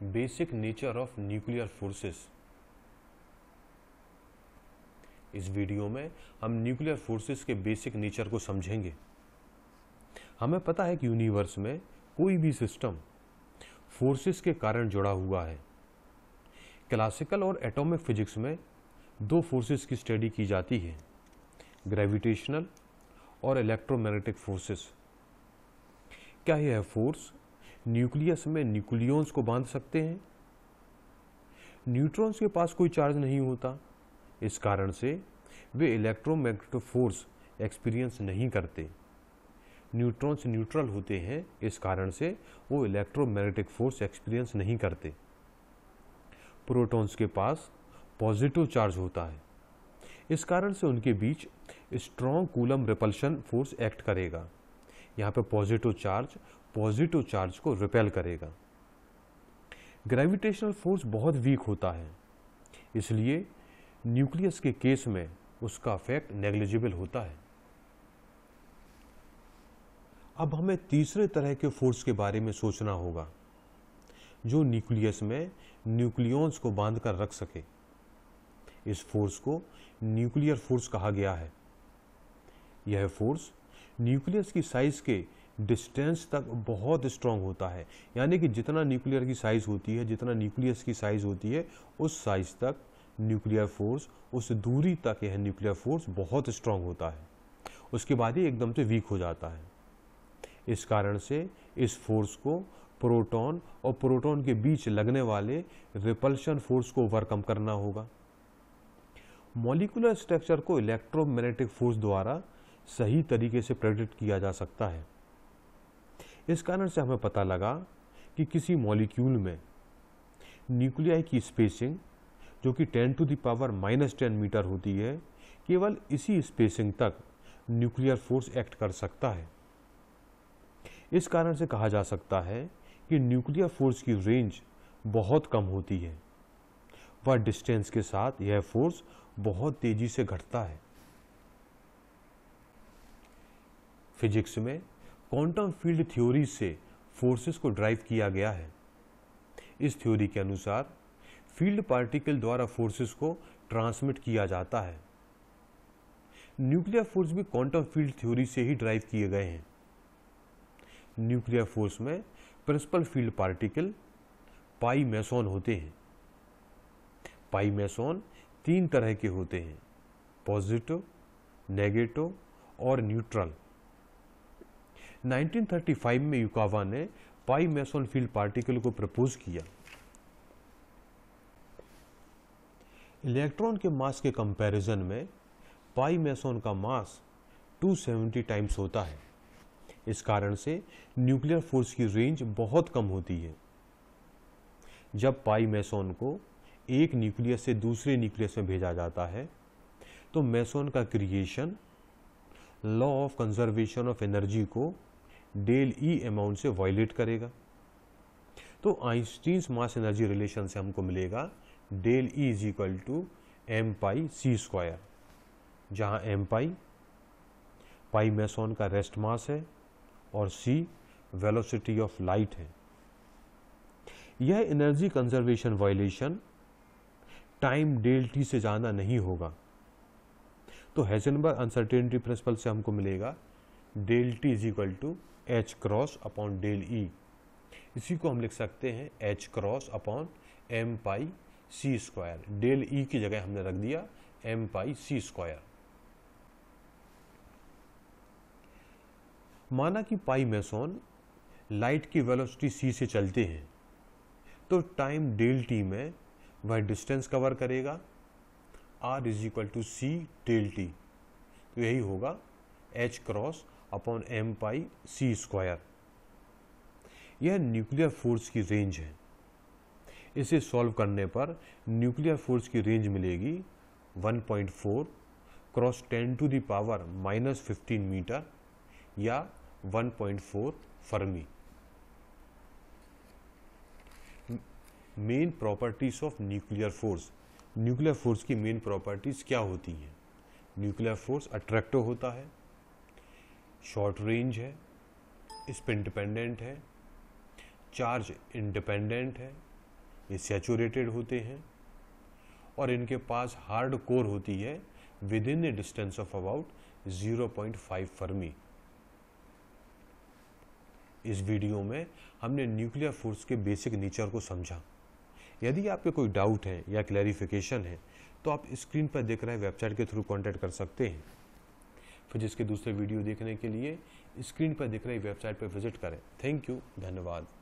basic nature of nuclear forces इस video में हम न्यूक्लियर फोर्सेस के बेसिक नेचर को समझेंगे हमें पता है कि यूनिवर्स में कोई भी सिस्टम फोर्सेस के कारण जुड़ा हुआ है क्लासिकल और एटॉमिक फिजिक्स में दो फोर्सेस की स्टडी की जाती है ग्रेविटेशनल और इलेक्ट्रोमैग्नेटिक फोर्सेस क्या यह फोर्स न्यूक्लियस में न्यूक्लियॉन्स को बांध सकते हैं न्यूट्रॉन्स के पास कोई चार्ज नहीं होता इस कारण से वे इलेक्ट्रोमैग्नेटिक फोर्स एक्सपीरियंस नहीं करते न्यूट्रॉन्स न्यूट्रल होते हैं इस कारण से वो इलेक्ट्रोमैग्नेटिक फोर्स एक्सपीरियंस नहीं करते प्रोटॉन्स के पास पॉजिटिव चार्ज होता है इस कारण से उनके बीच strong coulomb repulsion force act करेगा यहाँ पे पॉजिटिव चार्ज पॉजिटिव चार्ज को रिपेल करेगा ग्रेविटेशनल फोर्स बहुत वीक होता है इसलिए न्यूक्लियस के केस में उसका इफेक्ट नेग्लिजिबल होता है अब हमें तीसरे तरह के फोर्स के बारे में सोचना होगा जो न्यूक्लियस में न्यूक्लियॉन्स को बांध कर रख सके इस फोर्स को न्यूक्लियर फोर्स कहा गया है यह फोर्स न्यूक्लियस की साइज के डिस्टेंस तक बहुत स्ट्रांग होता है यानी कि जितना न्यूक्लियर की साइज़ होती है जितना न्यूक्लियस की साइज़ होती है उस साइज़ तक न्यूक्लियर फोर्स उस दूरी तक यह न्यूक्लियर फोर्स बहुत स्ट्रांग होता है उसके बाद ही एकदम से वीक हो जाता है इस कारण से इस फोर्स को प्रोटॉन और प्रोटॉन के बीच लगने वाले रिपल्शन फोर्स को ओवरकम करना होगा मॉलिकुलर स्ट्रक्चर को इलेक्ट्रोमैग्नेटिक फोर्स द्वारा सही तरीके से प्रेडिक्ट किया जा सकता है इस कारण से हमें पता लगा कि किसी मॉलिक्यूल में न्यूक्लियाई की स्पेसिंग जो कि 10 to the power minus ten metre होती है केवल इसी स्पेसिंग तक न्यूक्लियर फोर्स एक्ट कर सकता है इस कारण से कहा जा सकता है कि न्यूक्लियर फोर्स की रेंज बहुत कम होती है वह डिस्टेंस के साथ यह फोर्स बहुत तेजी से घटता है फिजिक्स में क्वांटम फील्ड थ्योरी से फोर्सेस को ड्राइव किया गया है इस थ्योरी के अनुसार फील्ड पार्टिकल द्वारा फोर्सेस को ट्रांसमिट किया जाता है न्यूक्लियर फोर्स भी क्वांटम फील्ड थ्योरी से ही ड्राइव किए गए हैं न्यूक्लियर फोर्स में principal field particle pi meson होते हैं पाई मैसोन तीन तरह के होते हैं पॉजिटिव नेगेटिव और न्यूट्रल 1935 में युकावा ने पाई मैसोन फील्ड पार्टिकल को प्रपोज किया इलेक्ट्रॉन के मास के कंपैरिजन में पाई मैसोन का मास 270 टाइम्स होता है इस कारण से न्यूक्लियर फोर्स की रेंज बहुत कम होती है जब पाई मैसोन को एक न्यूक्लियस से दूसरे न्यूक्लियस में भेजा जाता है तो मैसोन का creation law of conservation of energy को डेल ई अमाउंट से वायलेट करेगा तो आइंस्टीन मास एनर्जी रिलेशन से हमको मिलेगा del E is equal to M pi C square जहां एम पाई पाई मेसोन का रेस्ट मास है और सी वेलोसिटी ऑफ लाइट है यह energy conservation violation time del T से ज़्यादा नहीं होगा तो हैजनबर्ग अनसर्टेनिटी प्रिंसिपल से हमको मिलेगा del T is equal to H cross upon del E इसी को हम लिख सकते हैं H cross upon M pi C square del E की जगह हमने रख दिया एम पाई सी स्क्वायर माना कि पाई मैसोन लाइट की वेलोसिटी सी से चलते हैं तो टाइम डेल टी में वह डिस्टेंस कवर करेगा R is equal to C del T तो यही होगा H cross upon M pi C square यह न्यूक्लियर फोर्स की रेंज है इसे सॉल्व करने पर न्यूक्लियर फोर्स की रेंज मिलेगी 1.4 cross 10 to the power minus fifteen metre या 1.4 fermi main properties of nuclear force nuclear force की मेन प्रॉपर्टीज क्या होती हैं न्यूक्लियर फोर्स अट्रैक्टिव होता है शॉर्ट रेंज है स्पिन डिपेंडेंट है चार्ज इंडिपेंडेंट है ये सेचूरेटेड होते हैं और इनके पास हार्ड कोर होती है within a distance of about 0.5 fermi इस वीडियो में हमने न्यूक्लियर फोर्स के बेसिक नेचर को समझा यदि आपके कोई डाउट है या क्लैरिफिकेशन है तो आप स्क्रीन पर देख रहे वेबसाइट के थ्रू कॉन्टैक्ट कर सकते हैं फिर जिसके दूसरे वीडियो देखने के लिए स्क्रीन पर दिख रही वेबसाइट पर विजिट करें थैंक यू धन्यवाद